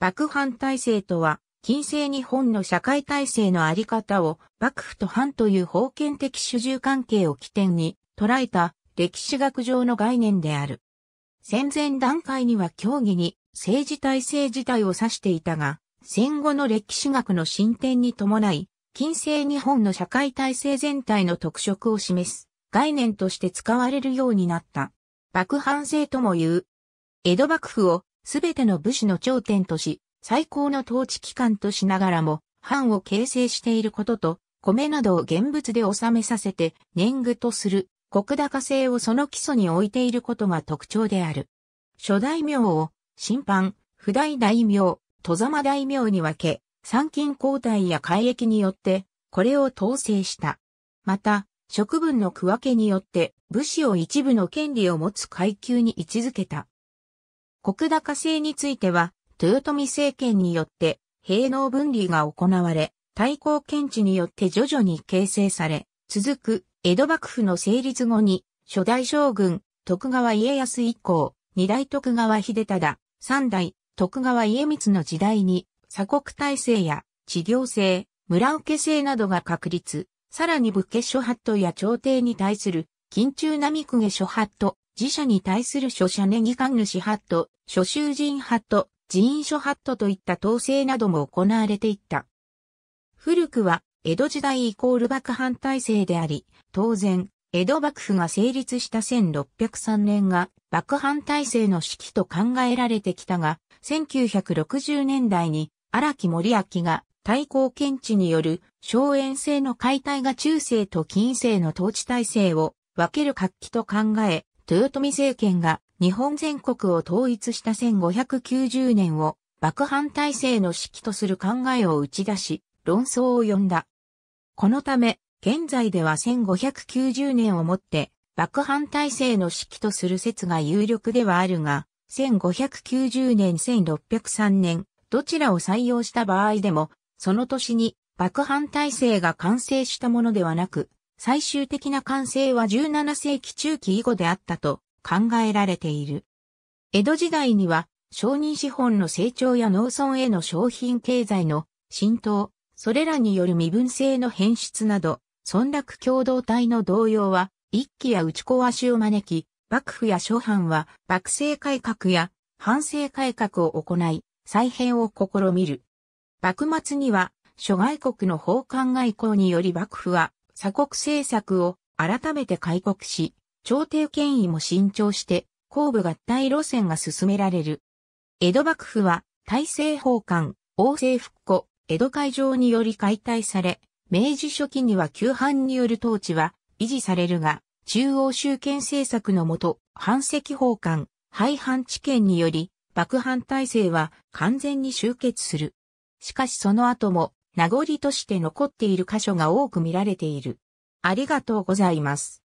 幕藩体制とは、近世日本の社会体制のあり方を幕府と藩という封建的主従関係を起点に捉えた歴史学上の概念である。戦前段階には協議に政治体制自体を指していたが、戦後の歴史学の進展に伴い、近世日本の社会体制全体の特色を示す概念として使われるようになった。幕藩制とも言う。江戸幕府をすべての武士の頂点とし、最高の統治機関としながらも、藩を形成していることと、米などを現物で納めさせて、年貢とする、国高制をその基礎に置いていることが特徴である。諸大名を、審判、不大大名、戸様大名に分け、参勤交代や改役によって、これを統制した。また、職分の区分けによって、武士を一部の権利を持つ階級に位置づけた。国高制については、豊臣政権によって兵農分離が行われ、対抗検知によって徐々に形成され、続く江戸幕府の成立後に、初代将軍、徳川家康以降、二代徳川秀忠、三代徳川家光の時代に、鎖国体制や地療制、村受け制などが確立、さらに武家諸法度や朝廷に対する、緊中並公家諸法度、自社に対する書社ネギ官主ハット、書囚人ハット、寺院書ハットといった統制なども行われていった。古くは、江戸時代イコール幕藩体制であり、当然、江戸幕府が成立した1603年が幕藩体制の指揮と考えられてきたが、1960年代に荒木森明が対抗検知による荘園制の解体が中世と近世の統治体制を分ける活気と考え、豊臣政権が日本全国を統一した1590年を幕藩体制の指揮とする考えを打ち出し、論争を呼んだ。このため、現在では1590年をもって、幕藩体制の指揮とする説が有力ではあるが、1590年1603年、どちらを採用した場合でも、その年に幕藩体制が完成したものではなく、最終的な完成は17世紀中期以後であったと考えられている。江戸時代には商人資本の成長や農村への商品経済の浸透、それらによる身分制の変質など、村落共同体の動揺は一揆や打ち壊しを招き、幕府や諸藩は幕政改革や反政改革を行い、再編を試みる。幕末には諸外国の法官外交により幕府は鎖国政策を改めて開国し、朝廷権威も伸長して、公部合体路線が進められる。江戸幕府は、大政奉還、王政復古、江戸海上により解体され、明治初期には旧藩による統治は維持されるが、中央集権政策のもと、藩籍奉還、廃藩置県により、幕藩体制は完全に終結する。しかしその後も名残として残っている箇所が多く見られている。ありがとうございます。